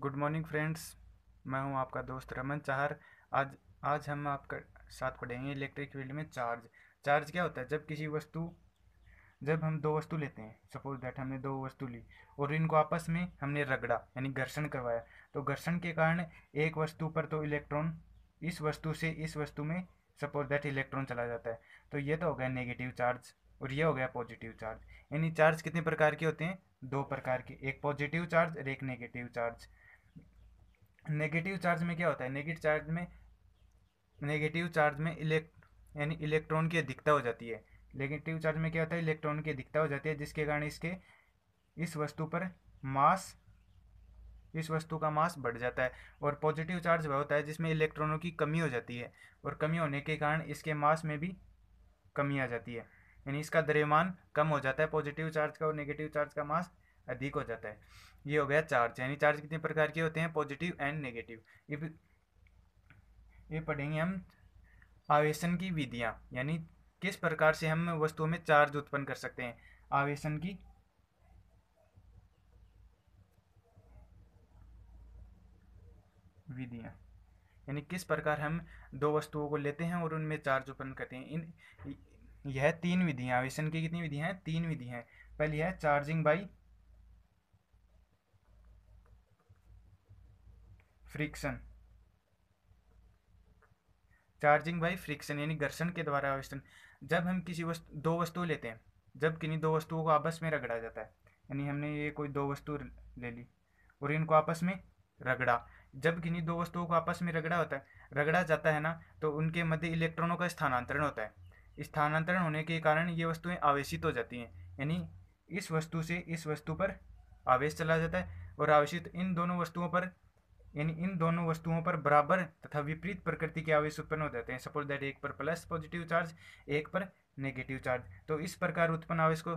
Good morning friends मैं हूं आपका दोस्त रमन चाहर आज आज हम आपका साथ पढ़ेंगे इलेक्ट्रिक फील्ड में चार्ज चार्ज क्या होता है जब किसी वस्तु जब हम दो वस्तु लेते हैं सपोज दैट हमने दो वस्तु ली और इनको आपस में हमने रगड़ा यानी घर्षण करवाया तो घर्षण के कारण एक वस्तु पर तो इलेक्ट्रॉन इस वस्तु से इस वस्तु में सपोज दैट इलेक्ट्रॉन चला जाता है तो ये तो हो गया नेगेटिव चार्ज और ये हो गया पॉजिटिव चार्ज यानी चार्ज कितने प्रकार के होते हैं दो प्रकार के एक पॉजिटिव चार्ज और एक नेगेटिव चार्ज नेगेटिव चार्ज में क्या होता है नेगेटिव चार्ज में नेगेटिव चार्ज में इलेक्ट यानी इलेक्ट्रॉन की अधिकता हो जाती है नेगेटिव चार्ज में क्या होता है इलेक्ट्रॉन की अधिकता हो जाती है जिसके कारण इसके इस वस्तु पर मास इस वस्तु का मास बढ़ जाता है और पॉजिटिव चार्ज वह होता है जिसमें इलेक्ट्रॉनों की कमी हो जाती है और कमी होने के कारण इसके मास में भी कमी आ जाती है यानी इसका द्रव्यमान कम हो जाता है पॉजिटिव चार्ज का और नेगेटिव चार्ज का मास अधिक हो जाता है ये हो गया चार्ज यानी चार्ज कितने प्रकार के होते हैं पॉजिटिव एंड नेगेटिव ये पढ़ेंगे हम आवेशन की विधियाँ यानी किस प्रकार से हम वस्तुओं में चार्ज उत्पन्न कर सकते हैं आवेशन की विधियाँ यानी किस प्रकार हम दो वस्तुओं को लेते हैं और उनमें चार्ज उत्पन्न करते हैं इन यह तीन विधियाँ आवेशन की कितनी विधियाँ हैं तीन विधियाँ हैं पहली है charging by friction charging by friction यानी घर्षण के द्वारा आवेशन जब हम किसी वस्तु दो वस्तु लेते हैं जब किन्हीं दो वस्तुओं को आपस में रगड़ा जाता है यानी हमने ये कोई दो वस्तु ले ली और इनको आपस में रगड़ा जब किन्हीं दो वस्तुओं को आपस में रगड़ा होता है रगड़ा जाता है ना तो उनके मध्य इलेक्ट्रॉनों का स्थानांतरण होता है स्थानांतरण होने के कारण ये वस्तुएं आवेशित हो जाती हैं यानी इस वस्तु से इस वस्तु पर आवेश चला जाता है और आवेशित इन दोनों वस्तुओं पर यानी इन दोनों वस्तुओं पर बराबर तथा विपरीत प्रकृति के आवेश उत्पन्न हो जाते हैं सपोज दैट एक पर प्लस पॉजिटिव चार्ज एक पर नेगेटिव चार्ज तो इस प्रकार उत्पन्न आवेश को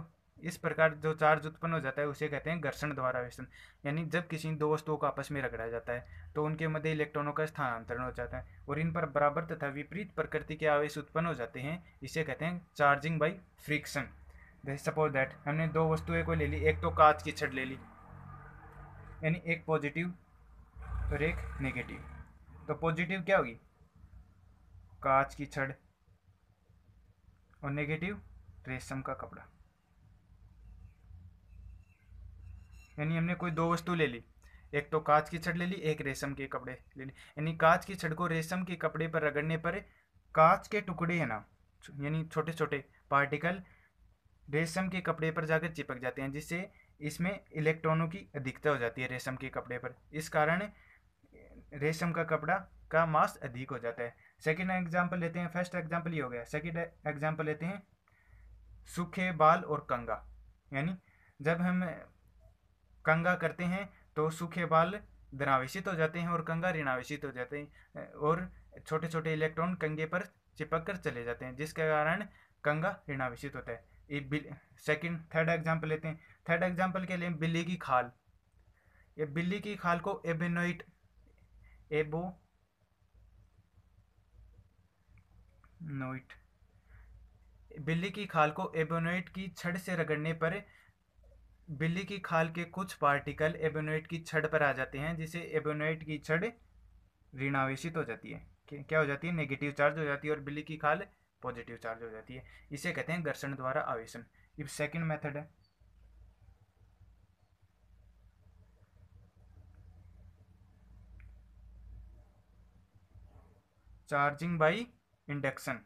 इस प्रकार जो चार्ज उत्पन्न हो जाता है उसे कहते हैं घर्षण द्वारा आवेशन यानी जब किसी दो वस्तुओं को आपस में रगड़ा जाता है तो उनके मध्य इलेक्ट्रॉनों का स्थानांतरण हो जाता है और इन पर बराबर तथा विपरीत प्रकृति के आवेश उत्पन्न हो जाते हैं इसे कहते हैं charging by friction suppose that हमने दो वस्तुएं को ले ली एक तो कांच की छड़ ले ली यानी एक पॉजिटिव और एक नेगेटिव तो पॉजिटिव क्या होगी कांच की छड़ और नेगेटिव रेशम का कपड़ा यानी हमने कोई दो वस्तु ले ली एक तो कांच की छड़ ले ली एक रेशम के कपड़े ले ली यानी कांच की छड़ को रेशम के कपड़े पर रगड़ने पर कांच के टुकड़े है ना यानी छोटे छोटे पार्टिकल रेशम के कपड़े पर जाकर चिपक जाते हैं जिससे इसमें इलेक्ट्रॉनों की अधिकता हो जाती है रेशम के कपड़े पर इस कारण रेशम का कपड़ा का मास अधिक हो जाता है सेकेंड एग्जाम्पल लेते हैं फर्स्ट एग्जाम्पल ये हो गया सेकेंड एग्जाम्पल लेते हैं सूखे बाल और कंगा यानी जब हम कंगा करते हैं तो सूखे बाल धनावेशित हो जाते हैं और कंगा ऋणावेशित हो जाते हैं और छोटे छोटे इलेक्ट्रॉन कंगे पर चिपक कर चले जाते हैं जिसके कारण कंगा ऋणावेशित होता है ये सेकंड थर्ड एग्जाम्पल लेते हैं थर्ड एग्जाम्पल के लिए बिल्ली की खाल ये बिल्ली की खाल को एबेनोइट Ebo. नोइट बिल्ली की खाल को एबोनोइट की छड़ से रगड़ने पर बिल्ली की खाल के कुछ पार्टिकल एबोनोइट की छड़ पर आ जाते हैं जिसे एबोनोइट की छड़ ऋणावेशित हो जाती है क्या हो जाती है नेगेटिव चार्ज हो जाती है और बिल्ली की खाल पॉजिटिव चार्ज हो जाती है इसे कहते हैं घर्षण द्वारा आवेशन ये सेकंड मेथड है charging by induction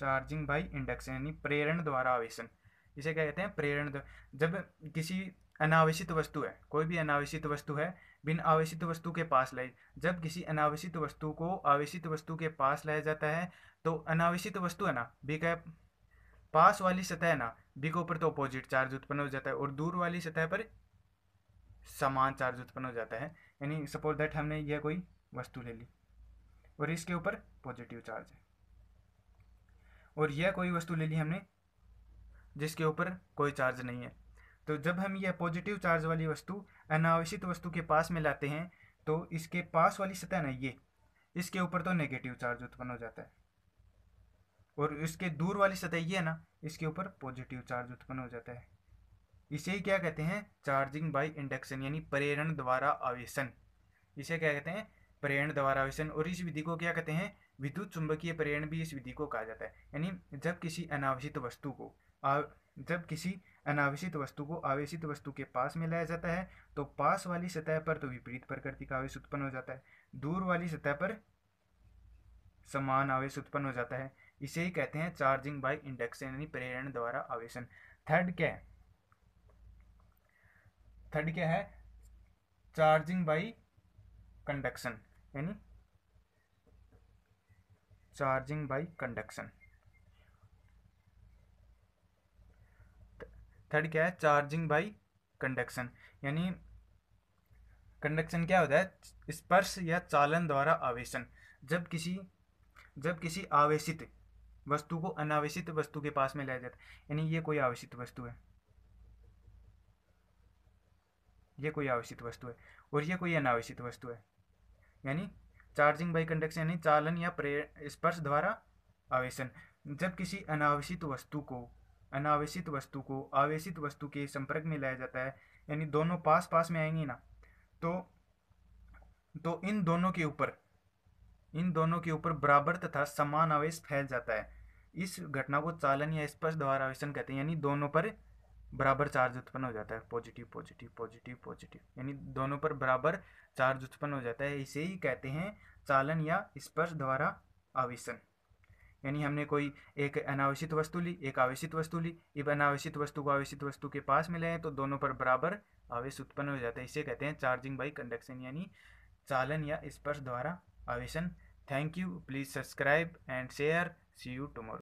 charging by induction यानी प्रेरण द्वारा आवेशन इसे कहते हैं प्रेरण जब किसी अनावेशित वस्तु है कोई भी अनावेशित वस्तु है बिन आवेशित वस्तु के पास लाई जब किसी अनावेशित वस्तु को आवेशित वस्तु के पास लाया जाता है तो अनावेशित वस्तु है ना बी का पास वाली सतह है ना बी के ऊपर तो अपोजिट चार्ज उत्पन्न हो जाता है और दूर वाली सतह पर समान चार्ज उत्पन्न हो जाता है यानी सपोज दैट हमने यह कोई वस्तु ले ली और इसके ऊपर पॉजिटिव चार्ज है और यह कोई वस्तु ले ली हमने जिसके ऊपर कोई चार्ज नहीं है तो जब हम यह पॉजिटिव चार्ज वाली वस्तु अनावश्यक वस्तु के पास में लाते हैं तो इसके पास वाली सतह ना ये इसके ऊपर तो नेगेटिव चार्ज उत्पन्न हो जाता है और इसके दूर वाली सतह ये है ना इसके ऊपर पॉजिटिव चार्ज उत्पन्न हो जाता है इसे ही क्या कहते हैं चार्जिंग बाय इंडक्शन यानी प्रेरण द्वारा आवेशन इसे क्या कहते हैं प्रेरण द्वारा आवेशन और इस विधि को क्या कहते हैं विद्युत चुंबकीय प्रेरण भी इस विधि को कहा जाता है यानी जब किसी अनावश्यक वस्तु को जब किसी अनावेशित वस्तु को आवेशित वस्तु के पास में लाया जाता है तो पास वाली सतह पर तो विपरीत प्रकृति का आवेश उत्पन्न हो जाता है दूर वाली सतह पर समान आवेश उत्पन्न हो जाता है इसे ही कहते हैं चार्जिंग बाय इंडक्शन यानी प्रेरण द्वारा आवेशन थर्ड क्या है थर्ड क्या है चार्जिंग बाय कंडक्शन यानी चार्जिंग बाय कंडक्शन थर्ड क्या है चार्जिंग बाय कंडक्शन यानी कंडक्शन क्या होता है स्पर्श या चालन द्वारा आवेशन जब किसी जब किसी आवेशित वस्तु को अनावेशित वस्तु के पास में लाया जाता है यानी ये कोई आवेशित वस्तु है ये कोई आवेशित वस्तु है और ये कोई अनावेशित वस्तु है यानी चार्जिंग बाई कंडक्शन यानी चालन या प्रे स्पर्श द्वारा आवेशन जब किसी अनावेशित वस्तु को अनावेशित वस्तु को आवेशित वस्तु के संपर्क में लाया जाता है यानी दोनों पास पास में आएंगी ना तो तो इन दोनों के ऊपर इन दोनों के ऊपर बराबर तथा समान आवेश फैल जाता है इस घटना को चालन या स्पर्श द्वारा आवेशन कहते हैं यानी दोनों पर बराबर चार्ज उत्पन्न हो जाता है पॉजिटिव पॉजिटिव पॉजिटिव पॉजिटिव यानी दोनों पर बराबर चार्ज उत्पन्न हो जाता है इसे ही कहते हैं चालन या स्पर्श द्वारा आवेशन यानी हमने कोई एक अनावेशित वस्तु ली एक आवेशित वस्तु ली इब अनावेशित वस्तु को आवेशित वस्तु के पास मिले हैं तो दोनों पर बराबर आवेश उत्पन्न हो जाता है इसे कहते हैं चार्जिंग बाई कंडक्शन यानी चालन या स्पर्श द्वारा आवेशन thank you please subscribe and share see you tomorrow